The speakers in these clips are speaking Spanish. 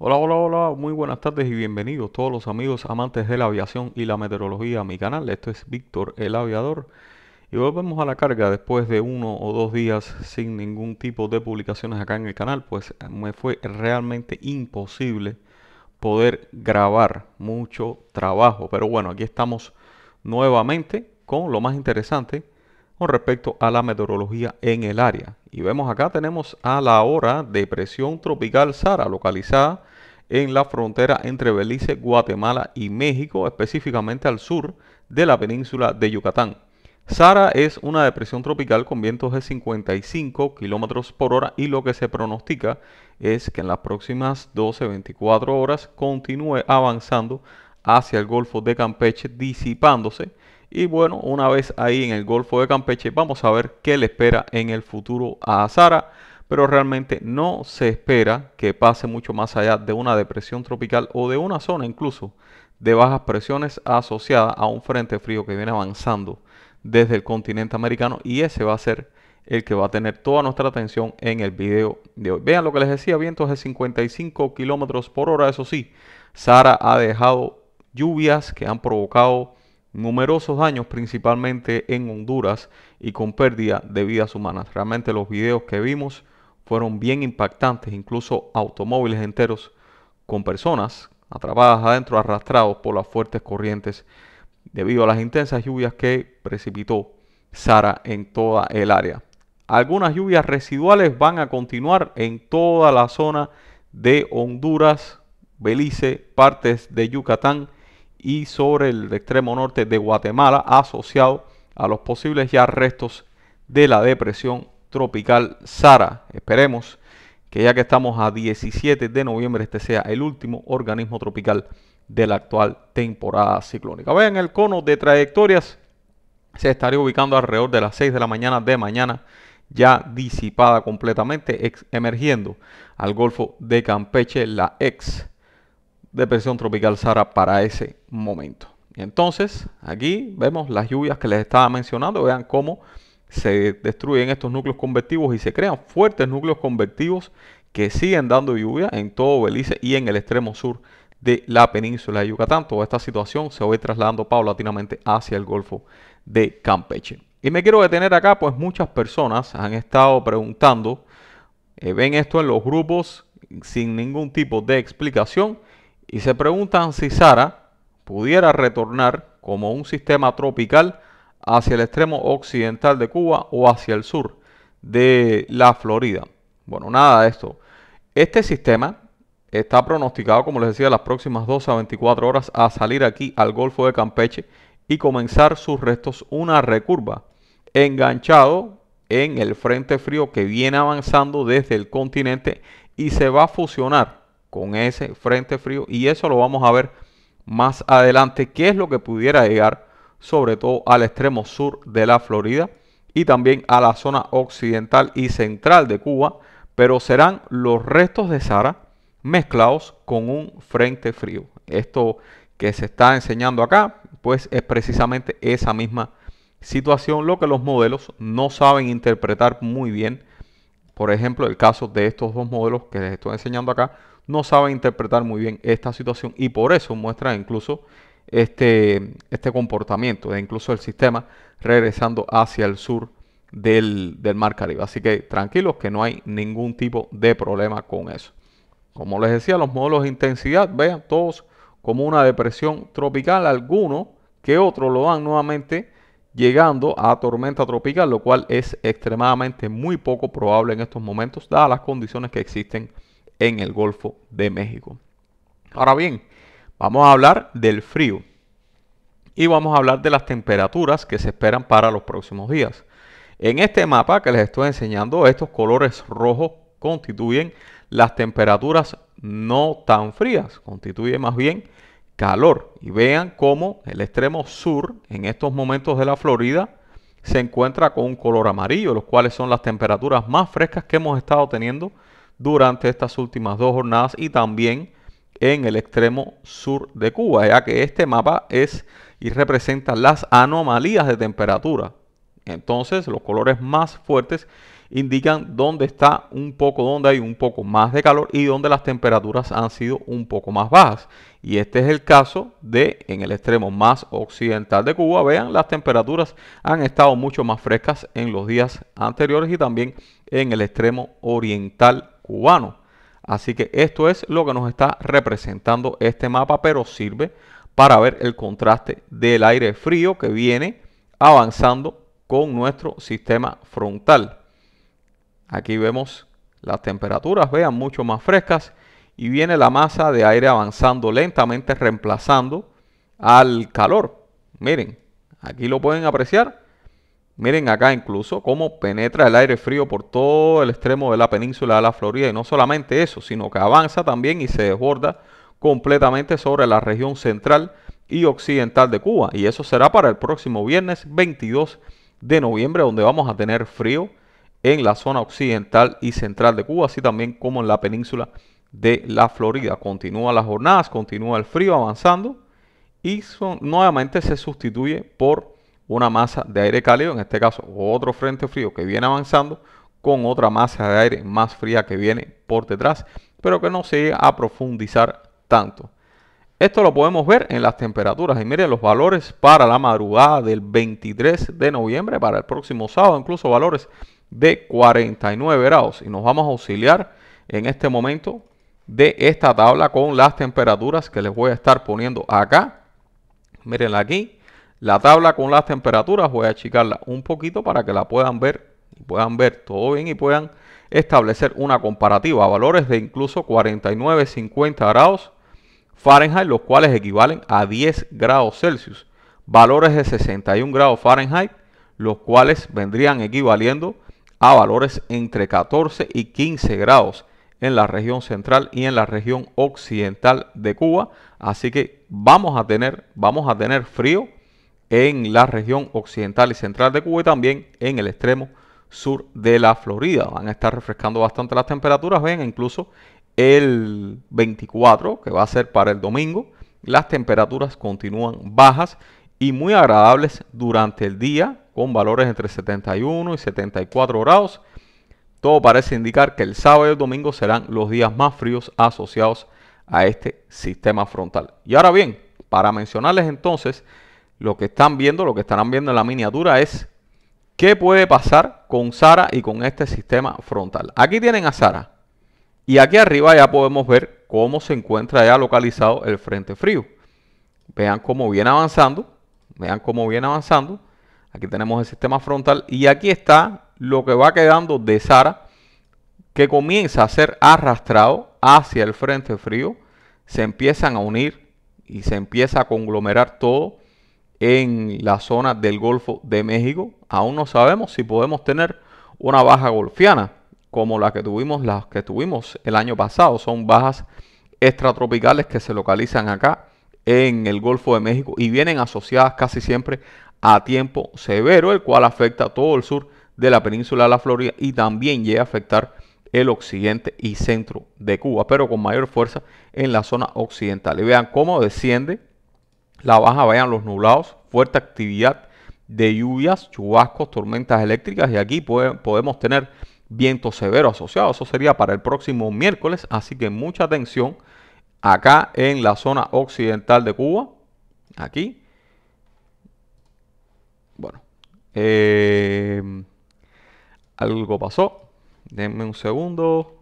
Hola, hola, hola, muy buenas tardes y bienvenidos todos los amigos amantes de la aviación y la meteorología a mi canal. Esto es Víctor el Aviador y volvemos a la carga después de uno o dos días sin ningún tipo de publicaciones acá en el canal, pues eh, me fue realmente imposible poder grabar mucho trabajo. Pero bueno, aquí estamos nuevamente con lo más interesante con respecto a la meteorología en el área. Y vemos acá tenemos a la hora depresión tropical Sara localizada en la frontera entre Belice, Guatemala y México, específicamente al sur de la península de Yucatán. Sara es una depresión tropical con vientos de 55 km por hora y lo que se pronostica es que en las próximas 12-24 horas continúe avanzando hacia el Golfo de Campeche, disipándose y bueno, una vez ahí en el Golfo de Campeche, vamos a ver qué le espera en el futuro a Sara, Pero realmente no se espera que pase mucho más allá de una depresión tropical o de una zona incluso de bajas presiones asociada a un frente frío que viene avanzando desde el continente americano y ese va a ser el que va a tener toda nuestra atención en el video de hoy. Vean lo que les decía, vientos de 55 kilómetros por hora, eso sí, Sara ha dejado lluvias que han provocado numerosos daños principalmente en Honduras y con pérdida de vidas humanas. Realmente los videos que vimos fueron bien impactantes, incluso automóviles enteros con personas atrapadas adentro, arrastrados por las fuertes corrientes debido a las intensas lluvias que precipitó Sara en toda el área. Algunas lluvias residuales van a continuar en toda la zona de Honduras, Belice, partes de Yucatán y sobre el extremo norte de Guatemala asociado a los posibles ya restos de la depresión tropical Sara. Esperemos que ya que estamos a 17 de noviembre este sea el último organismo tropical de la actual temporada ciclónica. Vean el cono de trayectorias se estaría ubicando alrededor de las 6 de la mañana de mañana ya disipada completamente, emergiendo al Golfo de Campeche, la ex depresión tropical Sara para ese momento. entonces aquí vemos las lluvias que les estaba mencionando, vean cómo se destruyen estos núcleos convectivos y se crean fuertes núcleos convectivos que siguen dando lluvia en todo Belice y en el extremo sur de la península de Yucatán. Toda esta situación se va trasladando paulatinamente hacia el Golfo de Campeche. Y me quiero detener acá, pues muchas personas han estado preguntando, eh, ven esto en los grupos sin ningún tipo de explicación y se preguntan si Sara pudiera retornar como un sistema tropical hacia el extremo occidental de Cuba o hacia el sur de la Florida. Bueno, nada de esto. Este sistema está pronosticado, como les decía, las próximas 2 a 24 horas a salir aquí al Golfo de Campeche y comenzar sus restos una recurva enganchado en el frente frío que viene avanzando desde el continente y se va a fusionar con ese frente frío y eso lo vamos a ver más adelante qué es lo que pudiera llegar sobre todo al extremo sur de la Florida y también a la zona occidental y central de Cuba, pero serán los restos de Sara mezclados con un frente frío. Esto que se está enseñando acá, pues es precisamente esa misma situación, lo que los modelos no saben interpretar muy bien por ejemplo, el caso de estos dos modelos que les estoy enseñando acá, no saben interpretar muy bien esta situación y por eso muestran incluso este, este comportamiento, de incluso el sistema regresando hacia el sur del, del Mar Caribe. Así que tranquilos que no hay ningún tipo de problema con eso. Como les decía, los modelos de intensidad, vean, todos como una depresión tropical, algunos que otros lo dan nuevamente llegando a tormenta tropical, lo cual es extremadamente muy poco probable en estos momentos, dadas las condiciones que existen en el Golfo de México. Ahora bien, vamos a hablar del frío y vamos a hablar de las temperaturas que se esperan para los próximos días. En este mapa que les estoy enseñando, estos colores rojos constituyen las temperaturas no tan frías, constituyen más bien calor. Y vean cómo el extremo sur en estos momentos de la Florida se encuentra con un color amarillo, los cuales son las temperaturas más frescas que hemos estado teniendo durante estas últimas dos jornadas y también en el extremo sur de Cuba, ya que este mapa es y representa las anomalías de temperatura. Entonces, los colores más fuertes indican dónde está un poco, dónde hay un poco más de calor y dónde las temperaturas han sido un poco más bajas. Y este es el caso de en el extremo más occidental de Cuba. Vean, las temperaturas han estado mucho más frescas en los días anteriores y también en el extremo oriental cubano. Así que esto es lo que nos está representando este mapa, pero sirve para ver el contraste del aire frío que viene avanzando con nuestro sistema frontal. Aquí vemos las temperaturas, vean, mucho más frescas. Y viene la masa de aire avanzando lentamente, reemplazando al calor. Miren, aquí lo pueden apreciar. Miren acá incluso cómo penetra el aire frío por todo el extremo de la península de la Florida. Y no solamente eso, sino que avanza también y se desborda completamente sobre la región central y occidental de Cuba. Y eso será para el próximo viernes 22 de noviembre, donde vamos a tener frío en la zona occidental y central de Cuba, así también como en la península de la Florida. Continúan las jornadas, continúa el frío avanzando y son, nuevamente se sustituye por una masa de aire cálido, en este caso otro frente frío que viene avanzando con otra masa de aire más fría que viene por detrás, pero que no se llega a profundizar tanto. Esto lo podemos ver en las temperaturas y miren los valores para la madrugada del 23 de noviembre, para el próximo sábado, incluso valores de 49 grados. Y nos vamos a auxiliar en este momento de esta tabla con las temperaturas que les voy a estar poniendo acá. miren aquí. La tabla con las temperaturas voy a achicarla un poquito para que la puedan ver puedan ver todo bien y puedan establecer una comparativa valores de incluso 49, 50 grados Fahrenheit, los cuales equivalen a 10 grados Celsius. Valores de 61 grados Fahrenheit, los cuales vendrían equivaliendo a valores entre 14 y 15 grados en la región central y en la región occidental de Cuba. Así que vamos a tener, vamos a tener frío en la región occidental y central de Cuba y también en el extremo sur de la Florida. Van a estar refrescando bastante las temperaturas. Ven, incluso el 24, que va a ser para el domingo, las temperaturas continúan bajas y muy agradables durante el día con valores entre 71 y 74 grados. Todo parece indicar que el sábado y el domingo serán los días más fríos asociados a este sistema frontal. Y ahora bien, para mencionarles entonces, lo que están viendo, lo que estarán viendo en la miniatura es qué puede pasar con Sara y con este sistema frontal. Aquí tienen a Sara y aquí arriba ya podemos ver cómo se encuentra ya localizado el frente frío. Vean cómo viene avanzando, vean cómo viene avanzando Aquí tenemos el sistema frontal y aquí está lo que va quedando de Sara que comienza a ser arrastrado hacia el frente frío. Se empiezan a unir y se empieza a conglomerar todo en la zona del Golfo de México. Aún no sabemos si podemos tener una baja golfiana como la que tuvimos, las que tuvimos el año pasado. Son bajas extratropicales que se localizan acá en el Golfo de México y vienen asociadas casi siempre a tiempo severo, el cual afecta a todo el sur de la península de la Florida y también llega a afectar el occidente y centro de Cuba, pero con mayor fuerza en la zona occidental. Y vean cómo desciende la baja, vean los nublados, fuerte actividad de lluvias, chubascos, tormentas eléctricas y aquí podemos tener viento severo asociado. Eso sería para el próximo miércoles, así que mucha atención acá en la zona occidental de Cuba, aquí Em, algo pasó. Denme un segundo.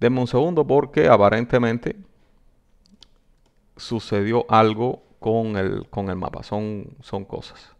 Denme un segundo porque aparentemente sucedió algo con el, con el mapa. Son, son cosas.